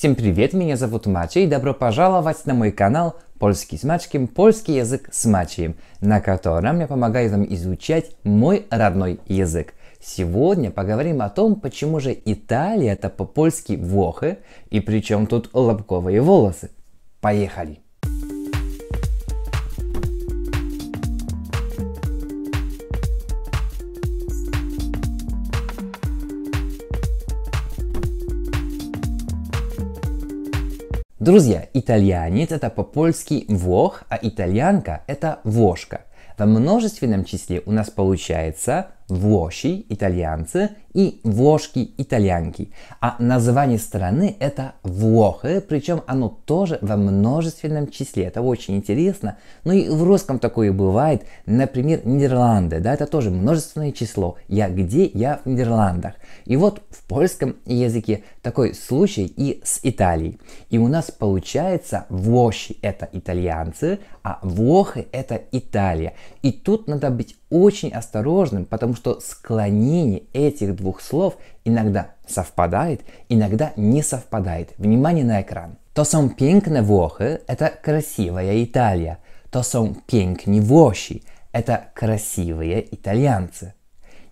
Всем привет, меня зовут Maciej и добро пожаловать на мой канал «Польский с Мачким. Польский язык с Мачием», на котором я помогаю вам изучать мой родной язык. Сегодня поговорим о том, почему же Италия – это по-польски «вохы» и причем тут лобковые волосы. Поехали! Друзья, итальянец это по-польски вох, а итальянка это вошка. Во множественном числе у нас получается Włosi, итальянцы и Вошки, итальянки. А название страны это Вохы, причем оно тоже во множественном числе. Это очень интересно. Ну и в русском такое бывает. Например, Нидерланды, да, это тоже множественное число. Я где? Я в Нидерландах. И вот в польском языке такой случай и с Италией. И у нас получается Воши это итальянцы, а Вохы это Италия. И тут надо быть очень осторожным, потому что склонение этих двух слов иногда совпадает, иногда не совпадает. Внимание на экран. То сон пенкне Вохи – это красивая Италия. То сон пенкни Воши – это красивые итальянцы.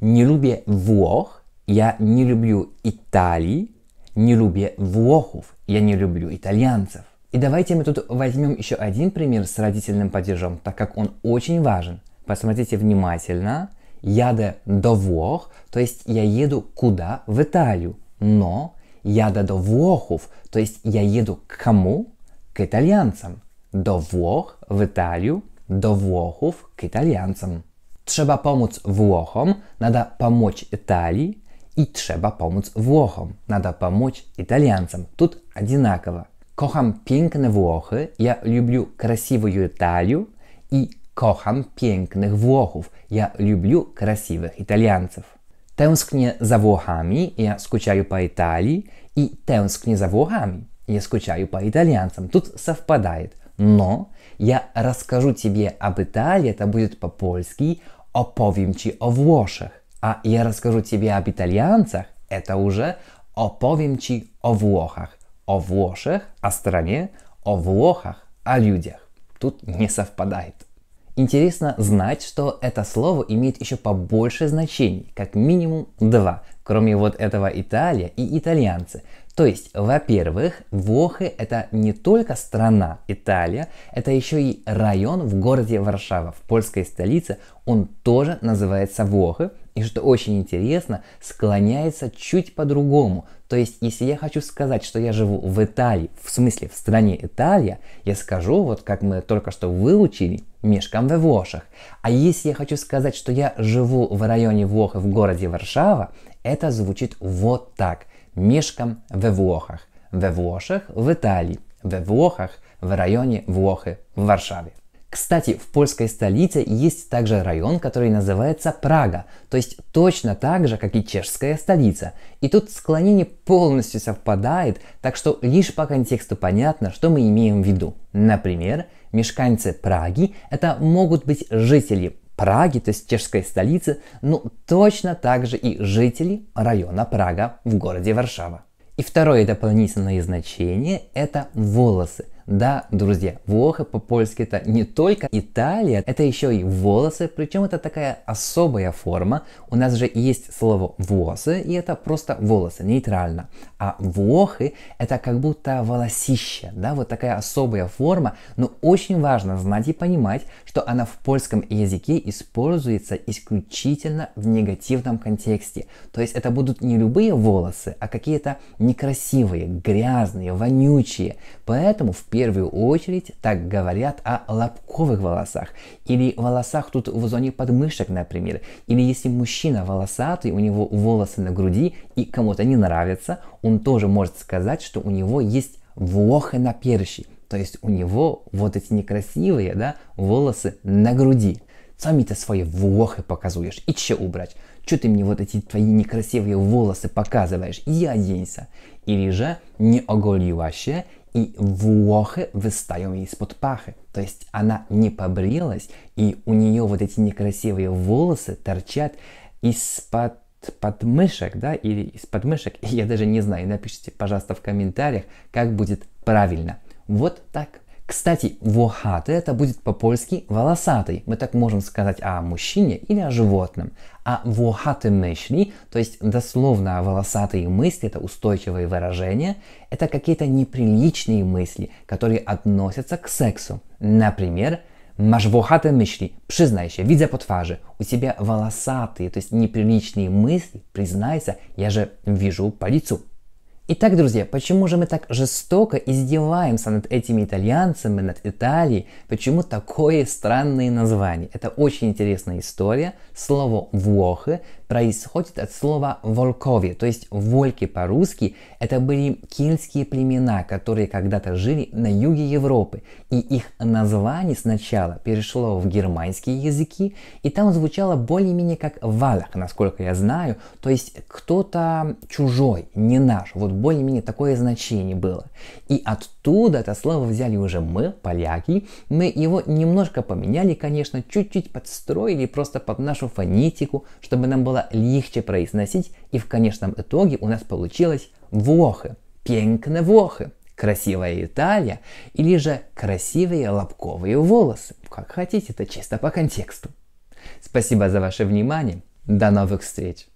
Не любя Вох, я не люблю Италии, не любя Вохов, я не люблю итальянцев. И давайте мы тут возьмем еще один пример с родительным падежом, так как он очень важен. Посмотрите внимательно. Я до Вох, то есть я еду куда? В Италию. Но я до Вохов, то есть я еду к кому? К итальянцам. До Вох в Италию, до Вохов к итальянцам. Треба помочь Włochom, надо помочь Италии, и треба помочь Włochom, надо помочь итальянцам. Тут одинаково. Kocham piękne Włochy, я люблю красивую Италию, и kocham pięknych Włochów. Ja lubię krasiwych Italianców. Tęsknię za Włochami, ja скучаю po Italii i tęsknię za Włochami, ja скучаю po Italiańcom. Тут совпадает. Но я расскажу тебе об Италии, это будет по-польски, opowiem ci o Włoszech. A ja расскажу тебе об итальянцах, это уже opowiem ci o Włochach. O Włoszech, o стране, o Włochach, o ludziach. Тут не совпадает. Интересно знать, что это слово имеет еще побольше значений, как минимум два, кроме вот этого Италия и итальянцы, то есть, во-первых, Вохы это не только страна Италия, это еще и район в городе Варшава, в польской столице, он тоже называется Вохы, и что очень интересно, склоняется чуть по-другому. То есть, если я хочу сказать, что я живу в Италии, в смысле в стране Италия, я скажу, вот как мы только что выучили, мешкам в Вошах. А если я хочу сказать, что я живу в районе Вохы в городе Варшава, это звучит вот так. Мішкам в Влохах, в Влошах в Италии, в Влохах в районе Влохи в Варшаве. Кстати, в польской столице есть также район, который называется Прага, то есть точно так же, как и чешская столица. И тут склонение полностью совпадает, так что лишь по контексту понятно, что мы имеем в виду. Например, мешканцы Праги – это могут быть жители Праги, то есть чешской столицы, ну точно так же и жители района Прага в городе Варшава. И второе дополнительное значение – это волосы – да, друзья, Волоха по-польски это не только Италия, это еще и волосы, причем это такая особая форма. У нас же есть слово волосы, и это просто волосы, нейтрально. А Волохи это как будто волосище, да, вот такая особая форма, но очень важно знать и понимать, что она в польском языке используется исключительно в негативном контексте. То есть это будут не любые волосы, а какие-то некрасивые, грязные, вонючие. Поэтому в первую очередь так говорят о лобковых волосах или волосах тут в зоне подмышек, например. Или если мужчина волосатый, у него волосы на груди и кому-то не нравится, он тоже может сказать, что у него есть волосы на перши. То есть у него вот эти некрасивые да, волосы на груди. Сами ты свои волосы показуешь. И че убрать? Че ты мне вот эти твои некрасивые волосы показываешь? И оденься. Или же не оголиваешь и вłochy выстаją ей из-под пахи. То есть она не побрилась, и у нее вот эти некрасивые волосы торчат из-под подмышек, да, или из подмышек, я даже не знаю, напишите, пожалуйста, в комментариях, как будет правильно. Вот так. Кстати, вохатый это будет по-польски волосатый. Мы так можем сказать о мужчине или о животном. А вохатый мысли, то есть дословно волосатые мысли, это устойчивые выражения, это какие-то неприличные мысли, которые относятся к сексу. Например, Masz włochate myśli, przyznaj видя widzę po У тебя волосатые, то есть неприличные мысли, признайся, я же вижу по лицу. Итак, друзья, почему же мы так жестоко издеваемся над этими итальянцами, над Италией? Почему такое странное название? Это очень интересная история. Слово «вохы» происходит от слова волкови, то есть «вольки» по-русски. Это были кельтские племена, которые когда-то жили на юге Европы. И их название сначала перешло в германские языки, и там звучало более-менее как «валах», насколько я знаю, то есть кто-то чужой, не наш. Вот более-менее такое значение было. И оттуда это слово взяли уже мы, поляки. Мы его немножко поменяли, конечно, чуть-чуть подстроили просто под нашу фонетику, чтобы нам было легче произносить. И в конечном итоге у нас получилось Вохы. Пенкне Вохы. Красивая Италия или же красивые лобковые волосы. Как хотите, это чисто по контексту. Спасибо за ваше внимание. До новых встреч!